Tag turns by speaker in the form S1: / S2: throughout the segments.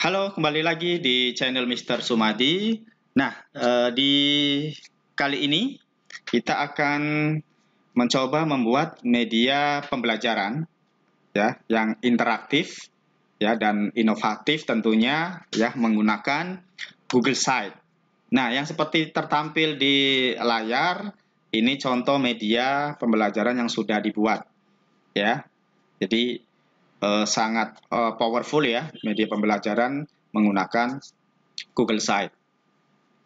S1: Halo, kembali lagi di channel Mr. Sumadi. Nah, eh, di kali ini kita akan mencoba membuat media pembelajaran ya yang interaktif ya dan inovatif tentunya ya menggunakan Google Site. Nah, yang seperti tertampil di layar ini contoh media pembelajaran yang sudah dibuat ya. Jadi uh, sangat uh, powerful ya media pembelajaran menggunakan Google Site.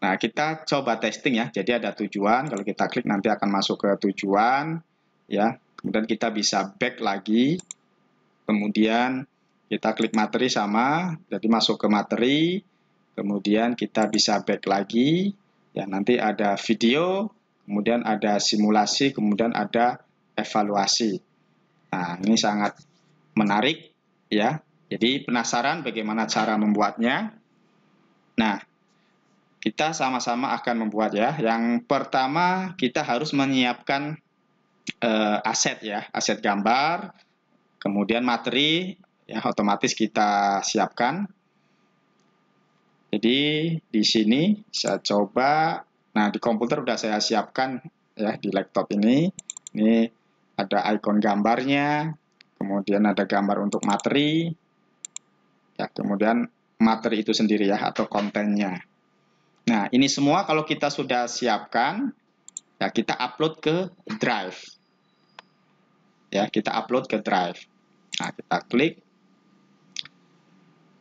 S1: Nah, kita coba testing ya. Jadi ada tujuan, kalau kita klik nanti akan masuk ke tujuan ya. Kemudian kita bisa back lagi. Kemudian kita klik materi sama, jadi masuk ke materi. Kemudian kita bisa back lagi. Ya, nanti ada video, kemudian ada simulasi, kemudian ada evaluasi. Nah, ini sangat menarik ya. Jadi penasaran bagaimana cara membuatnya? Nah, kita sama-sama akan membuat ya. Yang pertama kita harus menyiapkan eh, aset ya, aset gambar, kemudian materi ya otomatis kita siapkan. Jadi di sini saya coba, nah di komputer udah saya siapkan ya di laptop ini. Ini ada ikon gambarnya, kemudian ada gambar untuk materi, ya kemudian materi itu sendiri ya atau kontennya. Nah ini semua kalau kita sudah siapkan, ya kita upload ke Drive. Ya kita upload ke Drive. Nah kita klik,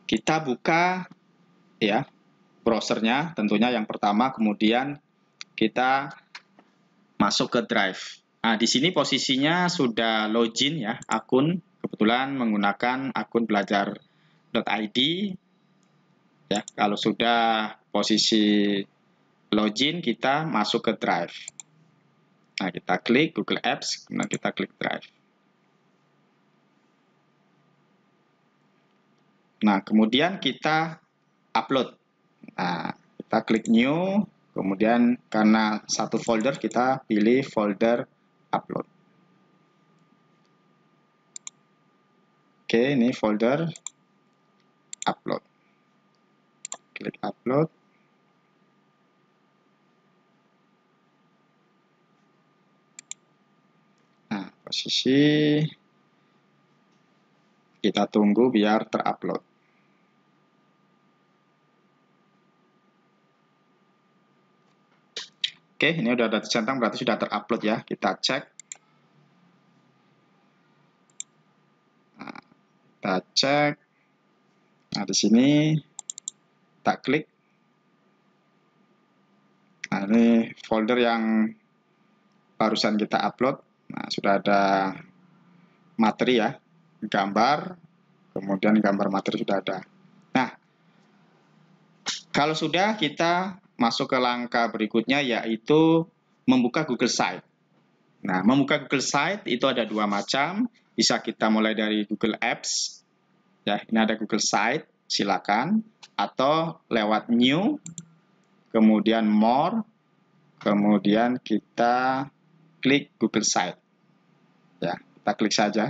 S1: kita buka ya browsernya tentunya yang pertama kemudian kita masuk ke Drive. Nah, di sini posisinya sudah login ya akun kebetulan menggunakan akun belajar.id ya kalau sudah posisi login kita masuk ke drive nah kita klik Google Apps kemudian kita klik drive nah kemudian kita upload nah kita klik new kemudian karena satu folder kita pilih folder upload oke ini folder upload klik upload nah posisi kita tunggu biar terupload Oke, ini udah ada centang berarti sudah terupload ya. Kita cek. Nah, kita cek. Nah, di sini kita klik. Nah, ini folder yang barusan kita upload. Nah, sudah ada materi ya, gambar, kemudian gambar materi sudah ada. Nah, kalau sudah kita masuk ke langkah berikutnya yaitu membuka Google Site. Nah, membuka Google Site itu ada dua macam. Bisa kita mulai dari Google Apps. Ya, ini ada Google Site, silakan. Atau lewat New, kemudian More, kemudian kita klik Google Site. Ya, kita klik saja.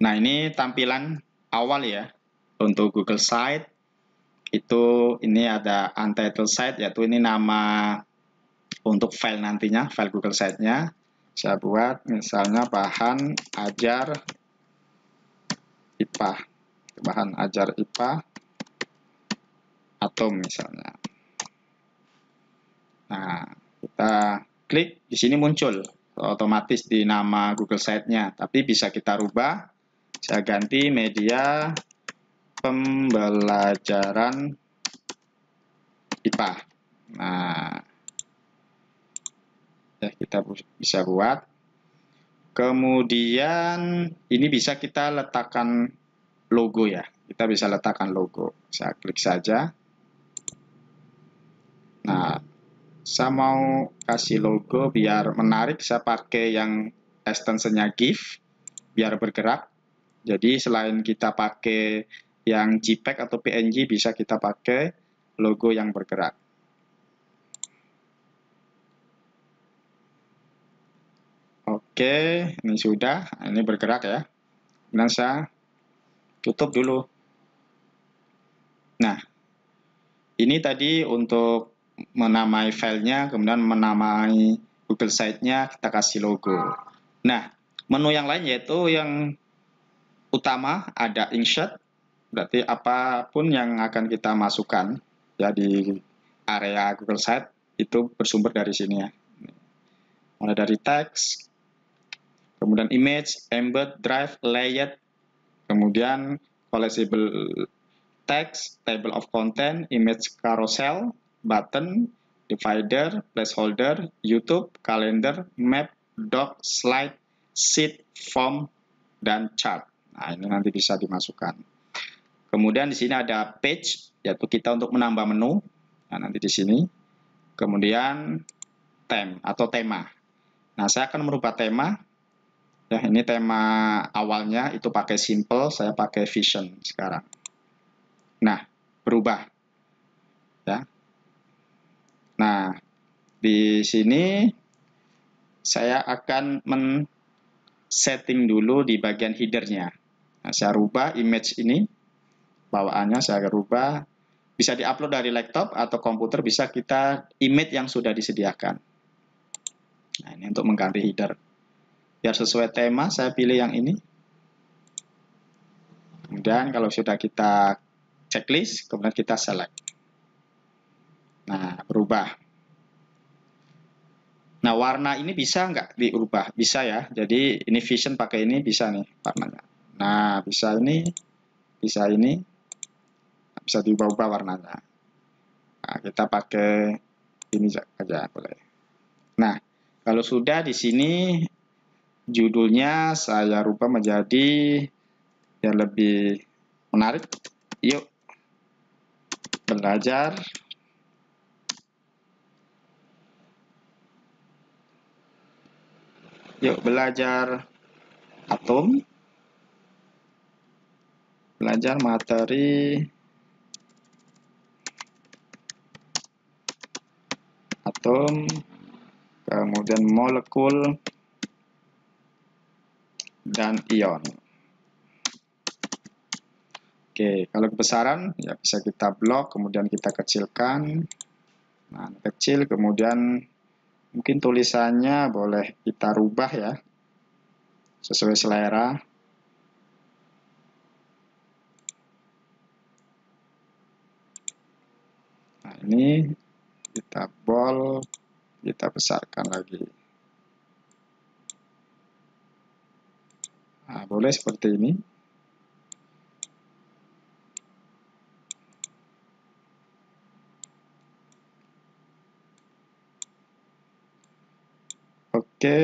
S1: Nah, ini tampilan awal ya untuk Google Site. Itu ini ada untitled site yaitu ini nama untuk file nantinya, file Google Site-nya. Saya buat misalnya bahan ajar IPA. Bahan ajar IPA atom misalnya. Nah, kita klik di sini muncul otomatis di nama Google Site-nya, tapi bisa kita rubah saya ganti media pembelajaran IPA. Nah, ya kita bisa buat. Kemudian ini bisa kita letakkan logo ya. Kita bisa letakkan logo. Saya klik saja. Nah, saya mau kasih logo biar menarik. Saya pakai yang extensionnya GIF biar bergerak. Jadi selain kita pakai yang JPEG atau PNG bisa kita pakai logo yang bergerak. Oke, ini sudah, ini bergerak ya. Dan saya tutup dulu. Nah, ini tadi untuk menamai filenya, kemudian menamai Google Site-nya, kita kasih logo. Nah, menu yang lain yaitu yang utama, ada insert, berarti apapun yang akan kita masukkan ya di area Google Site itu bersumber dari sini ya. Mulai dari teks kemudian image, embed, drive, layout, kemudian collapsible text, table of content, image carousel, button, divider, placeholder, YouTube, calendar, map, doc, slide, sheet, form, dan chart. Nah, ini nanti bisa dimasukkan. Kemudian di sini ada page, yaitu kita untuk menambah menu. Nah, nanti di sini. Kemudian tem atau tema. Nah, saya akan merubah tema. Ya, ini tema awalnya itu pakai simple, saya pakai vision sekarang. Nah, berubah. Ya. Nah, di sini saya akan men setting dulu di bagian headernya. Nah, saya rubah image ini, bawaannya saya rubah. Bisa diupload dari laptop atau komputer, bisa kita image yang sudah disediakan. Nah, ini untuk mengganti header. Biar sesuai tema, saya pilih yang ini. Kemudian kalau sudah kita checklist, kemudian kita select. Nah, berubah. Nah, warna ini bisa nggak diubah? Bisa ya. Jadi, ini vision pakai ini bisa nih, warnanya. Nah, bisa ini, bisa ini, bisa diubah-ubah warnanya. Nah, kita pakai ini saja boleh. Nah, kalau sudah di sini judulnya saya rubah menjadi yang lebih menarik. Yuk belajar Yuk belajar atom mengajar materi atom, kemudian molekul, dan ion. Oke, kalau kebesaran ya bisa kita blok, kemudian kita kecilkan. Nah, kecil kemudian mungkin tulisannya boleh kita rubah ya, sesuai selera. ini kita bol kita besarkan lagi nah, boleh seperti ini oke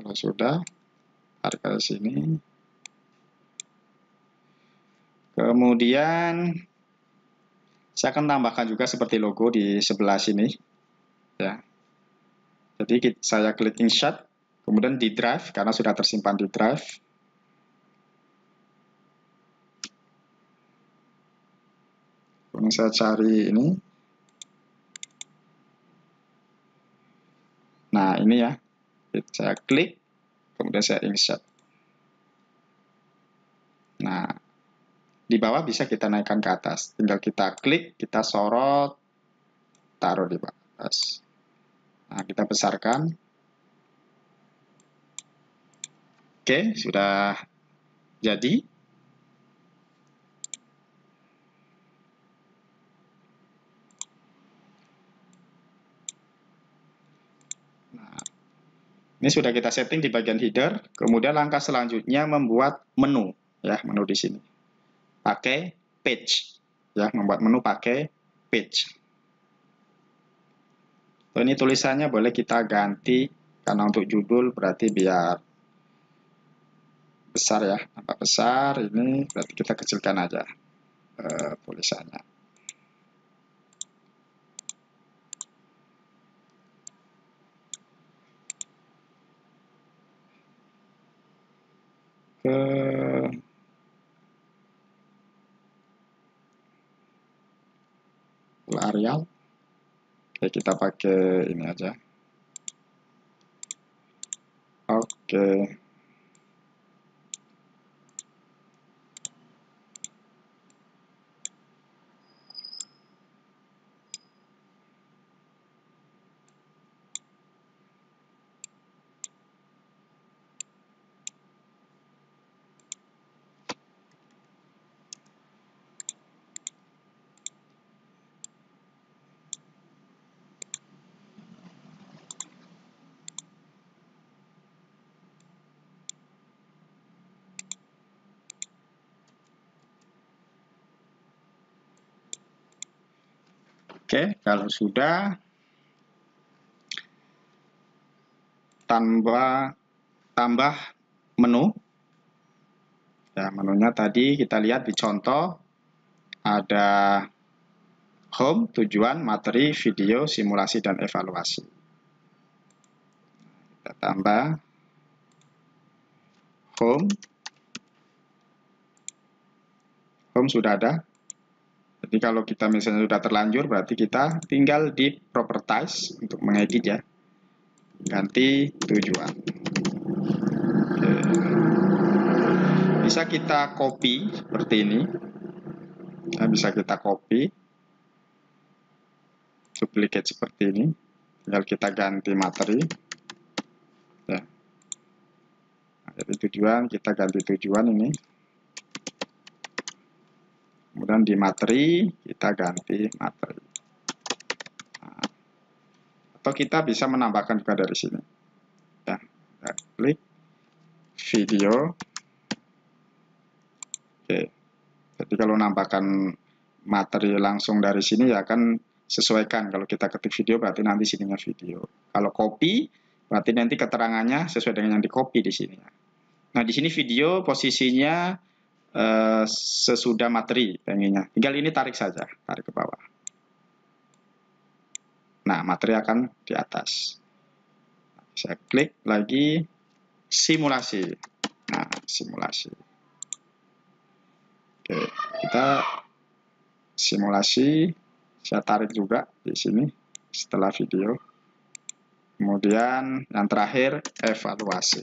S1: kalau sudah tarik ke sini kemudian saya akan tambahkan juga seperti logo di sebelah sini. Ya. Jadi saya klik insert, kemudian di drive karena sudah tersimpan di drive. Kemudian saya cari ini. Nah, ini ya. Saya klik, kemudian saya insert. Nah, di bawah bisa kita naikkan ke atas. Tinggal kita klik, kita sorot, taruh di atas. Nah, kita besarkan. Oke, sudah jadi. Nah, ini sudah kita setting di bagian header. Kemudian langkah selanjutnya membuat menu, ya menu di sini pakai page. Ya, membuat menu pakai page. So, ini tulisannya boleh kita ganti karena untuk judul berarti biar besar ya, nampak besar. Ini berarti kita kecilkan aja uh, tulisannya. Ke Oke ya kita pakai ini aja oke okay. Oke, kalau sudah tambah tambah menu. Ya, menunya tadi kita lihat di contoh ada home, tujuan, materi, video, simulasi dan evaluasi. Kita tambah home. Home sudah ada, jadi kalau kita misalnya sudah terlanjur berarti kita tinggal di properties untuk mengedit ya. Ganti tujuan. Oke. Bisa kita copy seperti ini. Nah, bisa kita copy. Duplicate seperti ini. Tinggal kita ganti materi. Ya. Nah, jadi tujuan kita ganti tujuan ini kemudian di materi kita ganti materi nah, atau kita bisa menambahkan juga dari sini ya kita klik video oke jadi kalau nambahkan materi langsung dari sini ya akan sesuaikan kalau kita ketik video berarti nanti sininya video kalau copy berarti nanti keterangannya sesuai dengan yang di copy di sini ya. nah di sini video posisinya Eh, sesudah materi pengennya. Tinggal ini tarik saja, tarik ke bawah. Nah, materi akan di atas. Saya klik lagi simulasi. Nah, simulasi. Oke, kita simulasi. Saya tarik juga di sini setelah video. Kemudian yang terakhir evaluasi.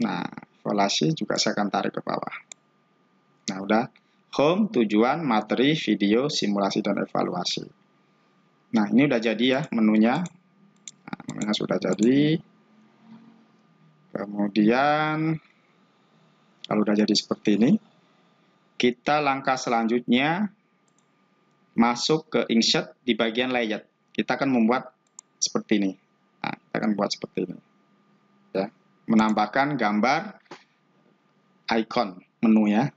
S1: Nah, volasi juga saya akan tarik ke bawah. Nah, udah. Home, tujuan, materi, video, simulasi, dan evaluasi. Nah, ini udah jadi ya menunya. Nah, menunya sudah jadi. Kemudian, kalau udah jadi seperti ini, kita langkah selanjutnya masuk ke insert di bagian layout. Kita akan membuat seperti ini. Nah, kita akan buat seperti ini. Ya menampakkan gambar icon menu ya.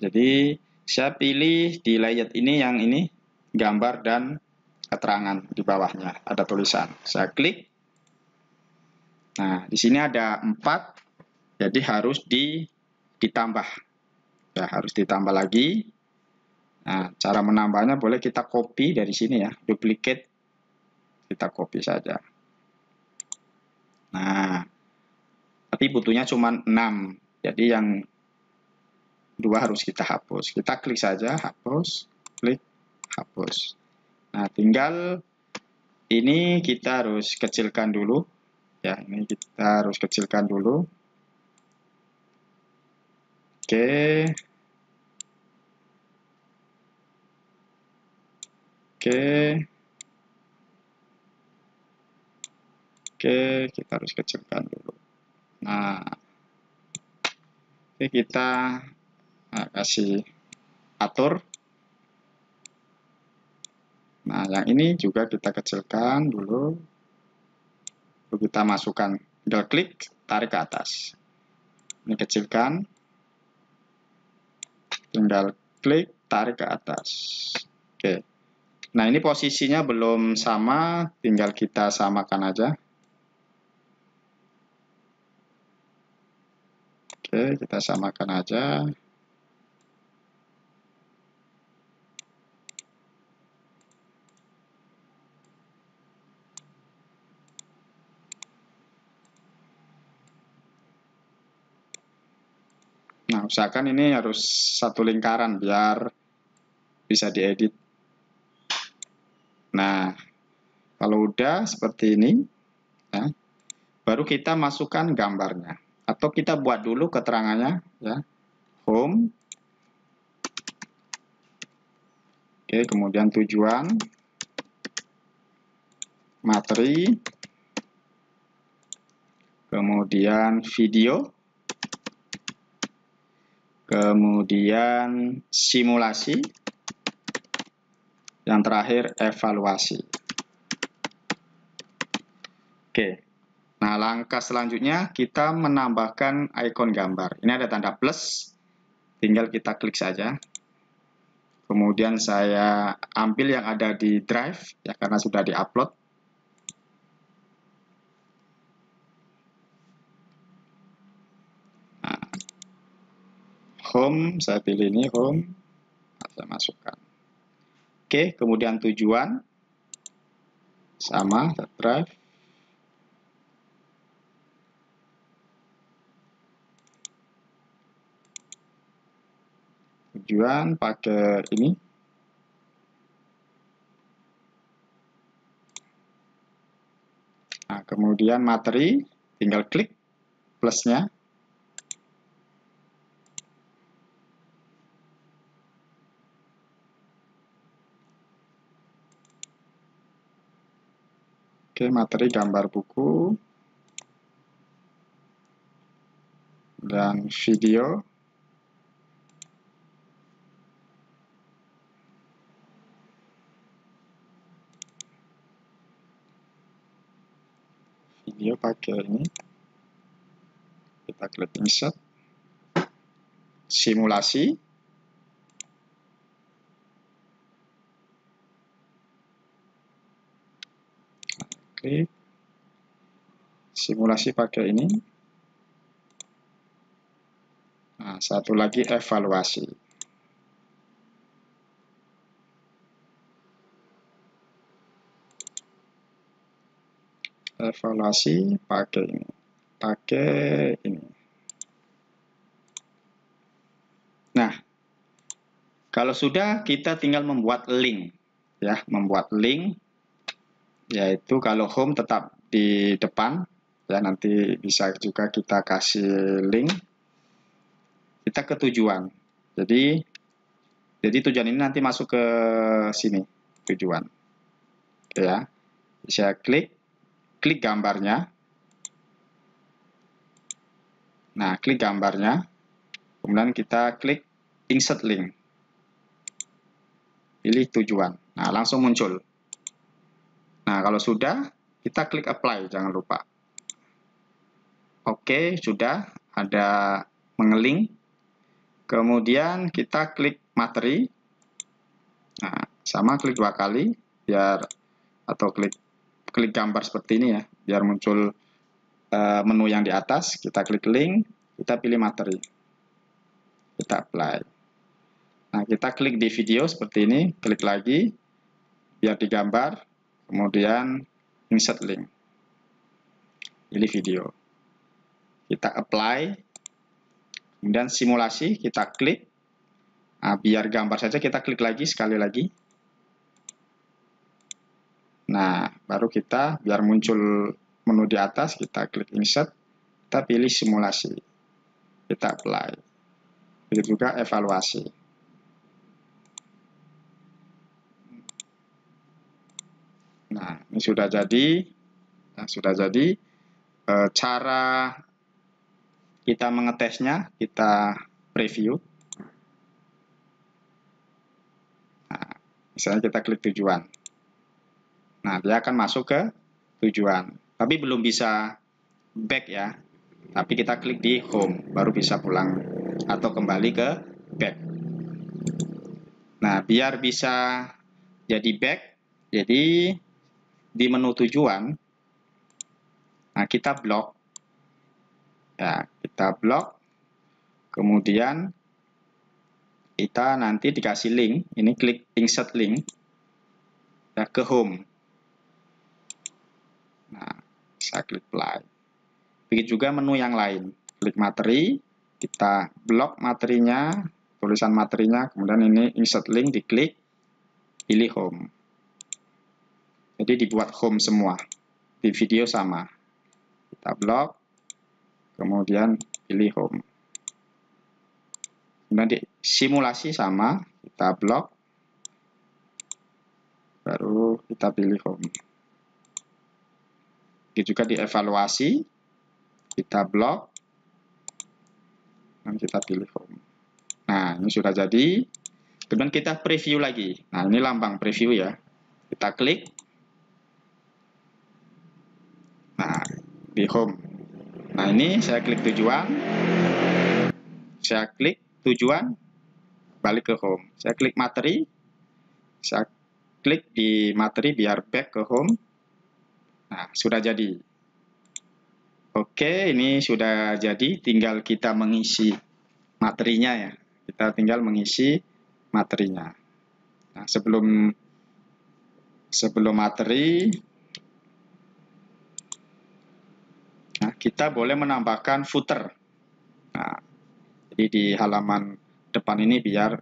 S1: Jadi saya pilih di layout ini yang ini gambar dan keterangan di bawahnya ada tulisan. Saya klik. Nah, di sini ada empat, jadi harus di ditambah. Ya, harus ditambah lagi. Nah, cara menambahnya boleh kita copy dari sini ya, duplicate kita copy saja. Nah, berarti butuhnya cuma 6 jadi yang dua harus kita hapus kita klik saja hapus klik hapus nah tinggal ini kita harus kecilkan dulu ya ini kita harus kecilkan dulu oke oke oke kita harus kecilkan dulu Nah, ini kita nah, kasih atur. Nah, yang ini juga kita kecilkan dulu. Lalu kita masukkan, tinggal klik, tarik ke atas. Ini kecilkan. Tinggal klik, tarik ke atas. Oke. Nah, ini posisinya belum sama, tinggal kita samakan aja. Oke, kita samakan aja. Nah, usahakan ini harus satu lingkaran biar bisa diedit. Nah, kalau udah seperti ini, ya, baru kita masukkan gambarnya atau kita buat dulu keterangannya ya home oke kemudian tujuan materi kemudian video kemudian simulasi yang terakhir evaluasi oke Nah, langkah selanjutnya kita menambahkan ikon gambar. Ini ada tanda plus, tinggal kita klik saja. Kemudian saya ambil yang ada di drive, ya karena sudah diupload. Nah, home, saya pilih ini home, nah, saya masukkan. Oke, kemudian tujuan, sama, drive. tujuan pakai ini Nah, kemudian materi, tinggal klik plusnya. Oke, materi gambar buku dan video. video pakai ini kita klik insert simulasi Oke. simulasi pakai ini nah satu lagi evaluasi evaluasi pakai ini pakai ini nah kalau sudah kita tinggal membuat link ya membuat link yaitu kalau home tetap di depan ya nanti bisa juga kita kasih link kita ke tujuan jadi jadi tujuan ini nanti masuk ke sini tujuan ya bisa klik klik gambarnya. Nah, klik gambarnya. Kemudian kita klik insert link. Pilih tujuan. Nah, langsung muncul. Nah, kalau sudah, kita klik apply, jangan lupa. Oke, sudah. Ada mengeling. Kemudian kita klik materi. Nah, sama klik dua kali biar atau klik klik gambar seperti ini ya, biar muncul uh, menu yang di atas. Kita klik link, kita pilih materi. Kita apply. Nah, kita klik di video seperti ini, klik lagi, biar digambar, kemudian insert link. Pilih video. Kita apply, kemudian simulasi, kita klik. Nah, biar gambar saja kita klik lagi sekali lagi. Nah, baru kita biar muncul menu di atas, kita klik insert, kita pilih simulasi. Kita apply. pilih juga evaluasi. Nah, ini sudah jadi. Nah, sudah jadi. E, cara kita mengetesnya, kita preview. Nah, misalnya kita klik tujuan. Nah, dia akan masuk ke tujuan. Tapi belum bisa back ya. Tapi kita klik di home, baru bisa pulang atau kembali ke back. Nah, biar bisa jadi back, jadi di menu tujuan, nah kita blok. Ya, kita blok. Kemudian kita nanti dikasih link, ini klik insert link ya, ke home. Nah, saya klik play. Begitu juga menu yang lain. Klik materi, kita blok materinya, tulisan materinya, kemudian ini insert link diklik, pilih home. Jadi dibuat home semua. Di video sama. Kita blok, kemudian pilih home. Kemudian di simulasi sama, kita blok, baru kita pilih home. Ini juga dievaluasi. Kita blok. Dan kita pilih home. Nah, ini sudah jadi. Kemudian kita preview lagi. Nah, ini lambang preview ya. Kita klik. Nah, di home. Nah, ini saya klik tujuan. Saya klik tujuan. Balik ke home. Saya klik materi. Saya klik di materi biar back ke home. Nah, sudah jadi. Oke, ini sudah jadi. Tinggal kita mengisi materinya ya. Kita tinggal mengisi materinya. Nah, sebelum sebelum materi, nah, kita boleh menambahkan footer. Nah, jadi di halaman depan ini biar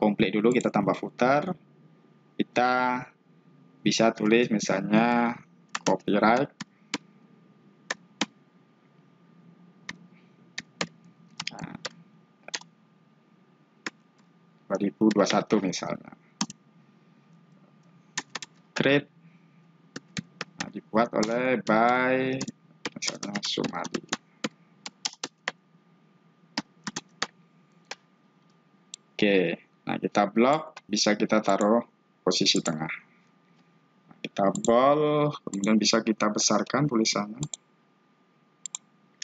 S1: komplit dulu kita tambah footer. Kita bisa tulis misalnya copyright nah, 2021 misalnya create nah, dibuat oleh by misalnya Sumadi oke nah kita blok bisa kita taruh posisi tengah kita bold kemudian bisa kita besarkan tulisannya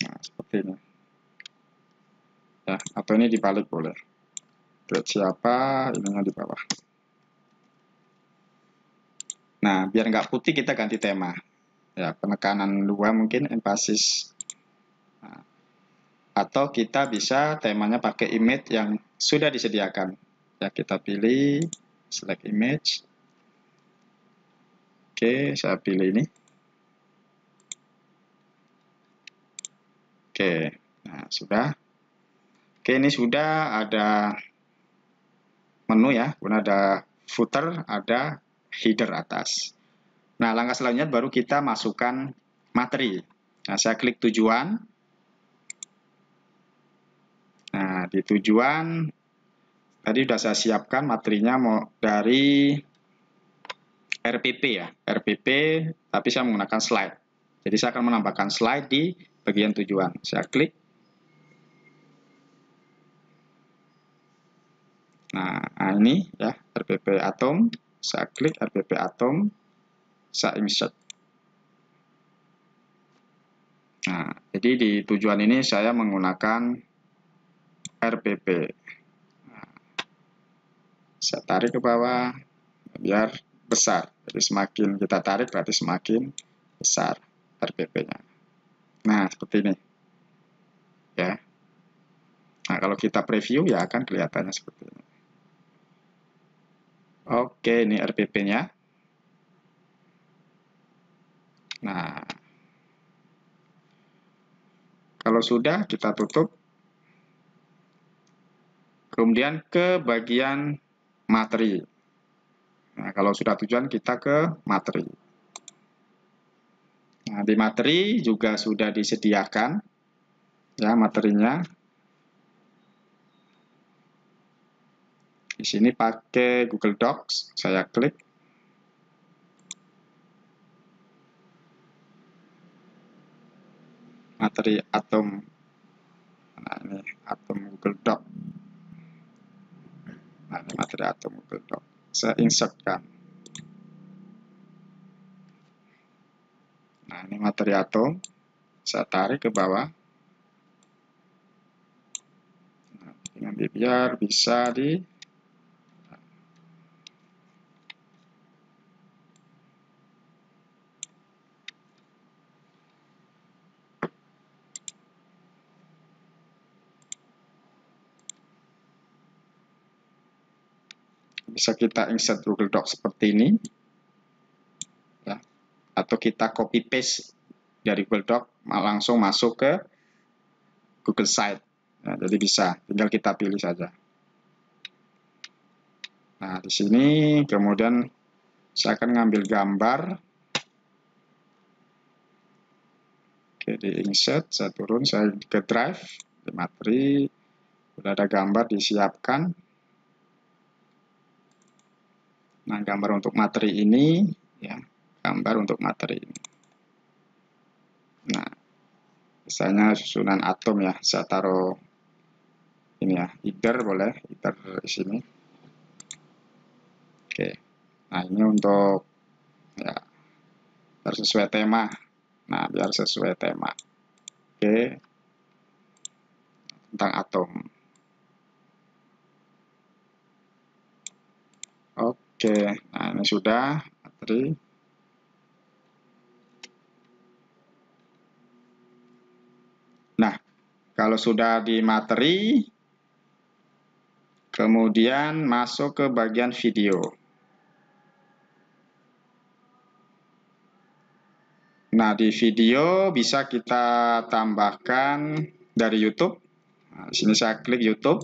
S1: nah seperti ini ya atau ini dibalik boleh Buat siapa ininya di bawah nah biar nggak putih kita ganti tema ya penekanan dua mungkin emphasis nah, atau kita bisa temanya pakai image yang sudah disediakan ya kita pilih select image Oke, saya pilih ini. Oke, nah sudah. Oke, ini sudah ada menu ya, kemudian ada footer, ada header atas. Nah, langkah selanjutnya baru kita masukkan materi. Nah, saya klik tujuan. Nah, di tujuan tadi sudah saya siapkan materinya mau dari RPP ya, RPP tapi saya menggunakan slide. Jadi saya akan menambahkan slide di bagian tujuan. Saya klik. Nah, ini ya RPP atom. Saya klik RPP atom. Saya insert. Nah, jadi di tujuan ini saya menggunakan RPP. Nah, saya tarik ke bawah biar besar. Jadi semakin kita tarik berarti semakin besar RPP-nya. Nah, seperti ini. Ya. Nah, kalau kita preview ya akan kelihatannya seperti ini. Oke, ini RPP-nya. Nah, kalau sudah kita tutup. Kemudian ke bagian materi. Nah, kalau sudah tujuan kita ke materi. Nah, di materi juga sudah disediakan ya materinya. Di sini pakai Google Docs, saya klik. Materi atom. Nah, ini atom Google Doc. Nah, ini materi atom Google Doc saya insertkan. Nah, ini materi atom. Saya tarik ke bawah. Nah, dengan biar bisa di bisa kita insert Google Docs seperti ini ya. atau kita copy paste dari Google Docs langsung masuk ke Google Site Ya, jadi bisa tinggal kita pilih saja nah di sini kemudian saya akan ngambil gambar oke di insert saya turun saya ke drive di materi sudah ada gambar disiapkan Nah, gambar untuk materi ini, ya, gambar untuk materi ini. Nah, misalnya susunan atom ya, saya taruh ini ya, ether boleh, ether di sini. Oke, nah ini untuk ya, biar sesuai tema. Nah, biar sesuai tema. Oke, tentang atom. Oke, nah ini sudah materi. Nah, kalau sudah di materi, kemudian masuk ke bagian video. Nah, di video bisa kita tambahkan dari YouTube. Nah, di sini saya klik YouTube.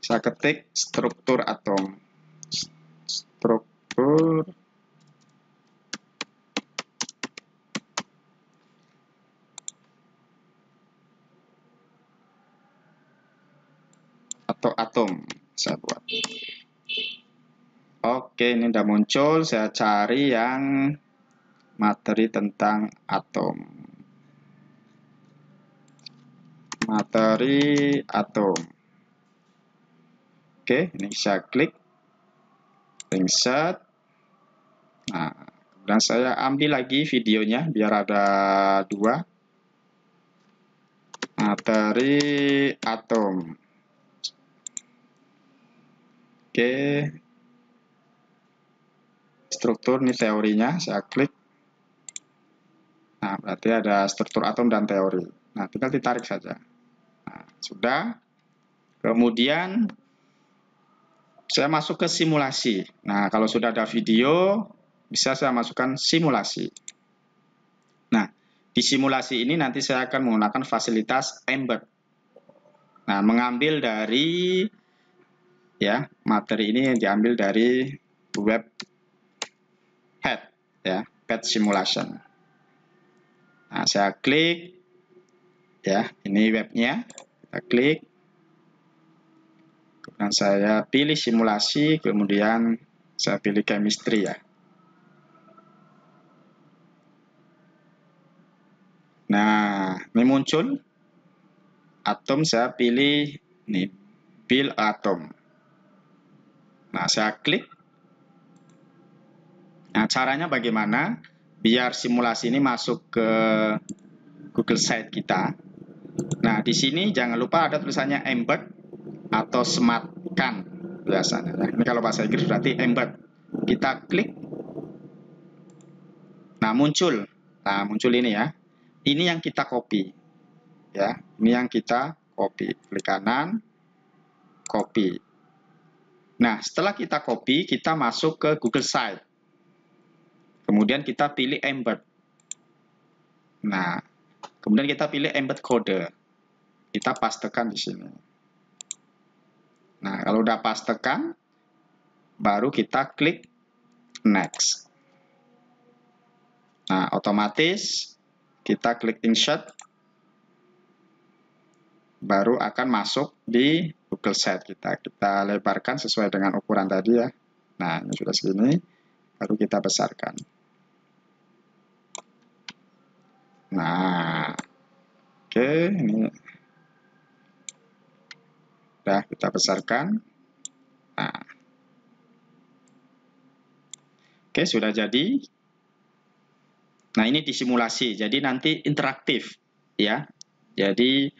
S1: Saya ketik struktur atom. Hmm. atau atom saya buat oke ini udah muncul saya cari yang materi tentang atom materi atom oke ini saya klik insert Nah, dan saya ambil lagi videonya biar ada dua. Materi atom. Oke. Struktur ini teorinya, saya klik. Nah, berarti ada struktur atom dan teori. Nah, tinggal ditarik saja. Nah, sudah. Kemudian saya masuk ke simulasi. Nah, kalau sudah ada video, bisa saya masukkan simulasi. Nah, di simulasi ini nanti saya akan menggunakan fasilitas Ember. Nah, mengambil dari ya, materi ini yang diambil dari web head ya, pet simulation. Nah, saya klik ya, ini webnya. Kita klik. Kemudian saya pilih simulasi, kemudian saya pilih chemistry ya. Nah, ini muncul atom saya pilih nih build atom. Nah, saya klik. Nah, caranya bagaimana? Biar simulasi ini masuk ke Google Site kita. Nah, di sini jangan lupa ada tulisannya embed atau sematkan biasanya. Nah, ini kalau bahasa Inggris berarti embed. Kita klik. Nah, muncul. Nah, muncul ini ya ini yang kita copy ya ini yang kita copy klik kanan copy nah setelah kita copy kita masuk ke Google Site kemudian kita pilih embed nah kemudian kita pilih embed kode kita pastekan di sini nah kalau udah pastekan baru kita klik next nah otomatis kita klik insert, baru akan masuk di Google Sheet kita. Kita lebarkan sesuai dengan ukuran tadi ya. Nah, ini sudah segini, baru kita besarkan. Nah, oke, okay, ini sudah kita besarkan. Nah, oke, okay, sudah jadi. Nah, ini disimulasi. Jadi nanti interaktif ya. Jadi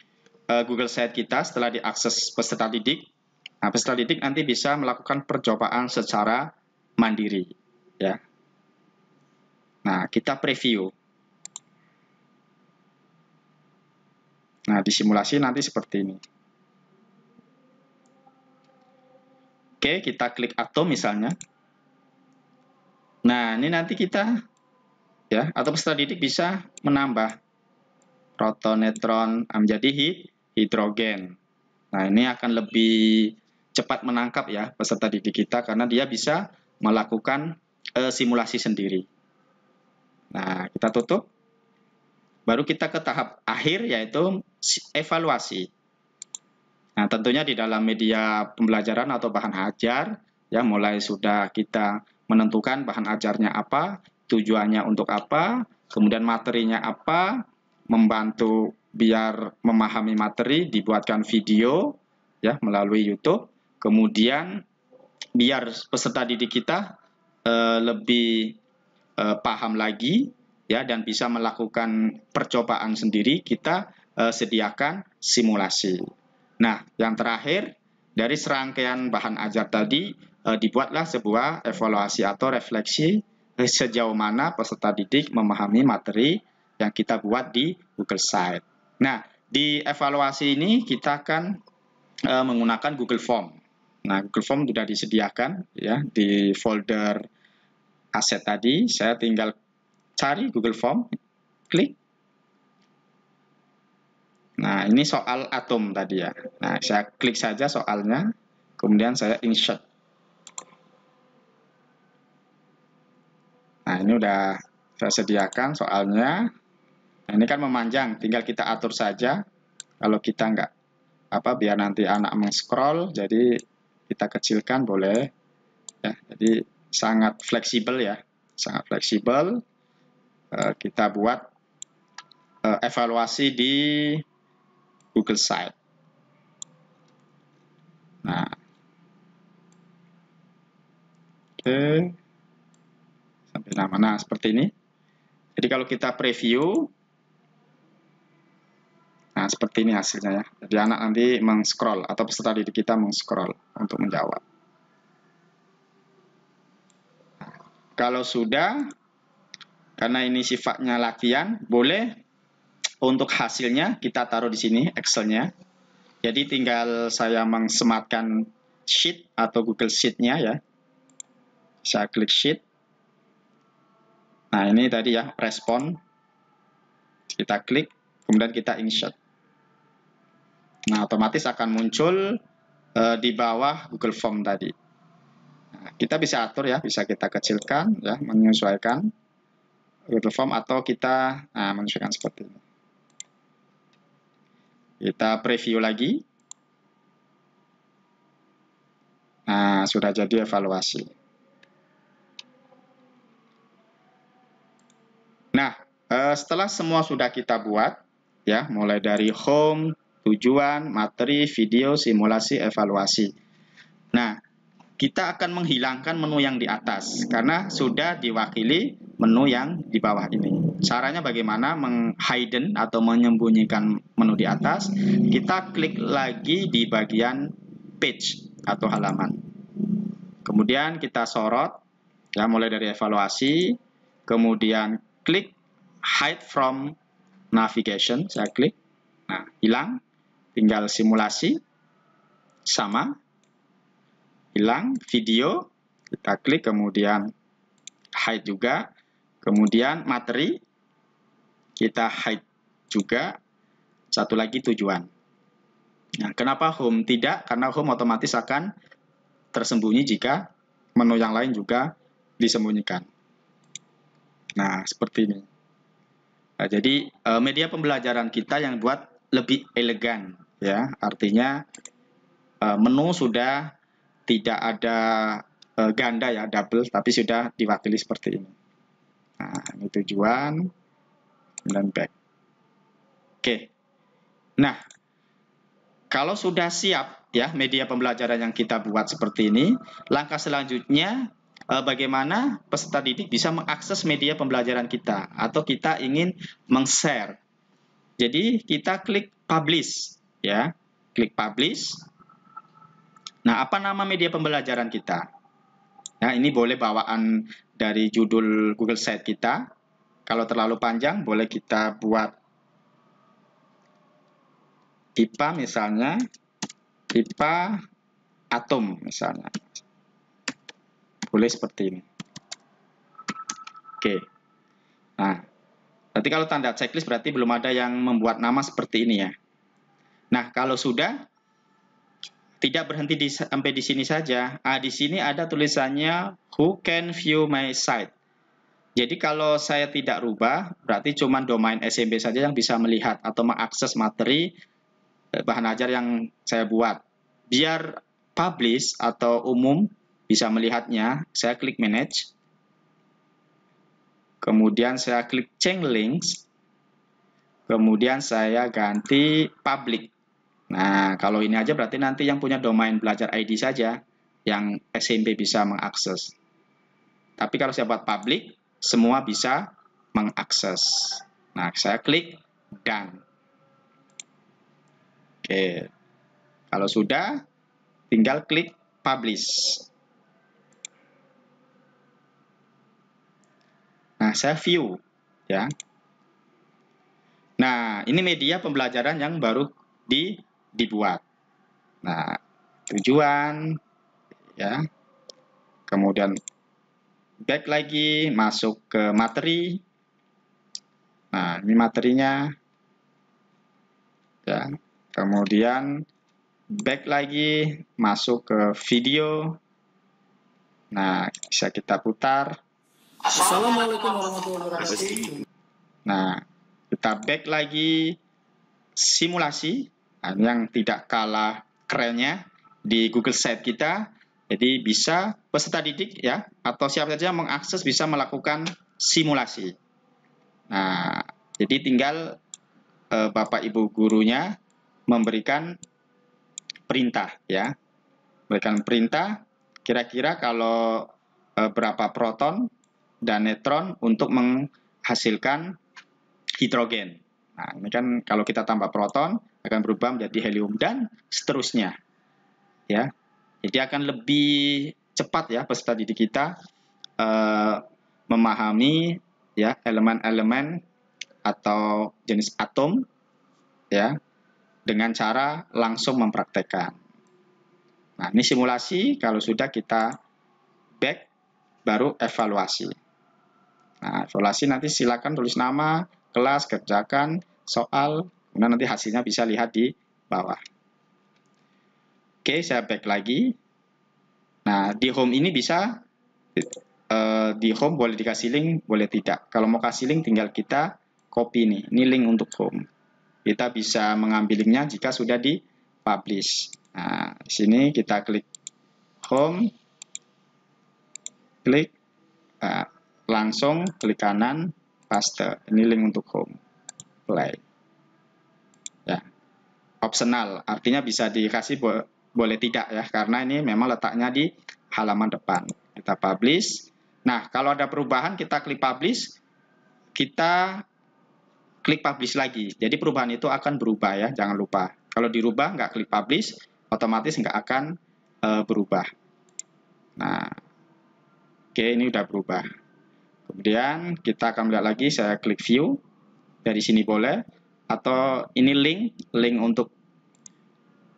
S1: uh, Google Site kita setelah diakses peserta didik, nah, peserta didik nanti bisa melakukan percobaan secara mandiri ya. Nah, kita preview. Nah, disimulasi nanti seperti ini. Oke, kita klik Atom misalnya. Nah, ini nanti kita ya atau peserta didik bisa menambah proton, neutron menjadi hidrogen. Nah, ini akan lebih cepat menangkap ya peserta didik kita karena dia bisa melakukan e, simulasi sendiri. Nah, kita tutup. Baru kita ke tahap akhir yaitu evaluasi. Nah, tentunya di dalam media pembelajaran atau bahan ajar ya mulai sudah kita menentukan bahan ajarnya apa, tujuannya untuk apa, kemudian materinya apa, membantu biar memahami materi dibuatkan video ya melalui YouTube, kemudian biar peserta didik kita uh, lebih uh, paham lagi ya dan bisa melakukan percobaan sendiri kita uh, sediakan simulasi. Nah, yang terakhir dari serangkaian bahan ajar tadi dibuatlah sebuah evaluasi atau refleksi Eh, sejauh mana peserta didik memahami materi yang kita buat di Google Site. Nah, di evaluasi ini kita akan e, menggunakan Google Form. Nah, Google Form sudah disediakan ya di folder aset tadi. Saya tinggal cari Google Form, klik. Nah, ini soal atom tadi ya. Nah, saya klik saja soalnya, kemudian saya insert. Nah, ini udah saya sediakan soalnya. Nah, ini kan memanjang, tinggal kita atur saja. Kalau kita nggak apa biar nanti anak meng-scroll, jadi kita kecilkan boleh. Ya, jadi sangat fleksibel ya, sangat fleksibel. E, kita buat e, evaluasi di Google Site. Nah, oke. Okay tampil nama. Nah, seperti ini. Jadi kalau kita preview, nah seperti ini hasilnya ya. Jadi anak nanti mengscroll atau peserta didik kita mengscroll untuk menjawab. kalau sudah, karena ini sifatnya latihan, boleh untuk hasilnya kita taruh di sini Excel-nya. Jadi tinggal saya mengsematkan sheet atau Google Sheet-nya ya. Saya klik sheet. Nah, ini tadi ya, respon. Kita klik, kemudian kita insert. Nah, otomatis akan muncul e, di bawah Google Form tadi. Nah, kita bisa atur ya, bisa kita kecilkan, ya, menyesuaikan Google Form atau kita nah, menyesuaikan seperti ini. Kita preview lagi. Nah, sudah jadi evaluasi. Nah, eh, setelah semua sudah kita buat, ya, mulai dari home, tujuan, materi, video, simulasi, evaluasi. Nah, kita akan menghilangkan menu yang di atas karena sudah diwakili menu yang di bawah ini. Caranya bagaimana menghidden atau menyembunyikan menu di atas? Kita klik lagi di bagian page atau halaman. Kemudian kita sorot, ya mulai dari evaluasi, kemudian klik hide from navigation, saya klik. Nah, hilang. Tinggal simulasi. Sama. Hilang video. Kita klik kemudian hide juga. Kemudian materi kita hide juga. Satu lagi tujuan. Nah, kenapa home tidak? Karena home otomatis akan tersembunyi jika menu yang lain juga disembunyikan. Nah, seperti ini. Nah, jadi eh, media pembelajaran kita yang buat lebih elegan ya, artinya eh, menu sudah tidak ada eh, ganda ya double tapi sudah diwakili seperti ini. Nah, ini tujuan dan back. Oke. Nah, kalau sudah siap ya media pembelajaran yang kita buat seperti ini, langkah selanjutnya Eh, bagaimana peserta didik bisa mengakses media pembelajaran kita atau kita ingin meng-share. Jadi kita klik publish ya, klik publish. Nah, apa nama media pembelajaran kita? Nah, ini boleh bawaan dari judul Google Site kita. Kalau terlalu panjang boleh kita buat IPA misalnya, IPA Atom misalnya boleh seperti ini. Oke. Nah, berarti kalau tanda checklist berarti belum ada yang membuat nama seperti ini ya. Nah, kalau sudah tidak berhenti di, sampai di sini saja. Ah, di sini ada tulisannya who can view my site. Jadi kalau saya tidak rubah, berarti cuma domain SMB saja yang bisa melihat atau mengakses materi eh, bahan ajar yang saya buat. Biar publish atau umum bisa melihatnya, saya klik manage. Kemudian saya klik change links. Kemudian saya ganti public. Nah, kalau ini aja berarti nanti yang punya domain belajar ID saja yang SMP bisa mengakses. Tapi kalau saya buat public, semua bisa mengakses. Nah, saya klik done. Oke. Kalau sudah, tinggal klik publish. saya view ya. Nah, ini media pembelajaran yang baru di dibuat. Nah, tujuan ya. Kemudian back lagi masuk ke materi. Nah, ini materinya. Ya. Kemudian back lagi masuk ke video. Nah, bisa kita putar. Assalamualaikum warahmatullahi wabarakatuh. Nah, kita back lagi simulasi nah, yang tidak kalah kerennya di Google Site kita. Jadi bisa peserta didik ya atau siapa saja mengakses bisa melakukan simulasi. Nah, jadi tinggal eh, Bapak Ibu gurunya memberikan perintah ya. Memberikan perintah kira-kira kalau eh, berapa proton dan netron untuk menghasilkan hidrogen. Nah, ini kan kalau kita tambah proton akan berubah menjadi helium dan seterusnya. Ya. Jadi akan lebih cepat ya peserta didik kita uh, memahami ya elemen-elemen atau jenis atom ya dengan cara langsung mempraktekkan. Nah, ini simulasi kalau sudah kita back baru evaluasi. Nah, evaluasi nanti silakan tulis nama, kelas, kerjakan, soal, kemudian nanti hasilnya bisa lihat di bawah. Oke, saya back lagi. Nah, di home ini bisa, eh, di home boleh dikasih link, boleh tidak. Kalau mau kasih link, tinggal kita copy nih. Ini link untuk home. Kita bisa mengambil linknya jika sudah di publish. Nah, di sini kita klik home, klik, nah, langsung klik kanan paste ini link untuk home play ya opsional artinya bisa dikasih bo boleh tidak ya karena ini memang letaknya di halaman depan kita publish nah kalau ada perubahan kita klik publish kita klik publish lagi jadi perubahan itu akan berubah ya jangan lupa kalau dirubah nggak klik publish otomatis nggak akan uh, berubah nah oke ini udah berubah Kemudian kita akan melihat lagi, saya klik view. Dari sini boleh. Atau ini link, link untuk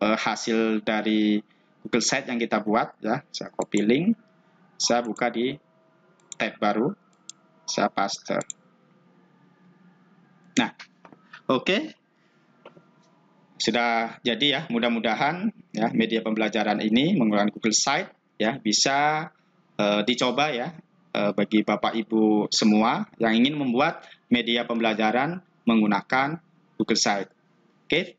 S1: uh, hasil dari Google Site yang kita buat. ya. Saya copy link, saya buka di tab baru, saya paste. Nah, oke. Okay. Sudah jadi ya, mudah-mudahan ya media pembelajaran ini menggunakan Google Site ya bisa uh, dicoba ya Eh, bagi Bapak Ibu semua yang ingin membuat media pembelajaran menggunakan Google Site. Oke,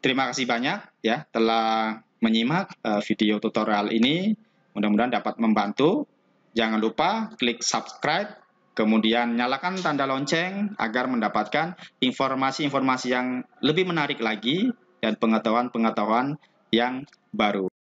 S1: terima kasih banyak ya telah menyimak eh, video tutorial ini. Mudah-mudahan dapat membantu. Jangan lupa klik subscribe, kemudian nyalakan tanda lonceng agar mendapatkan informasi-informasi yang lebih menarik lagi dan pengetahuan-pengetahuan yang baru.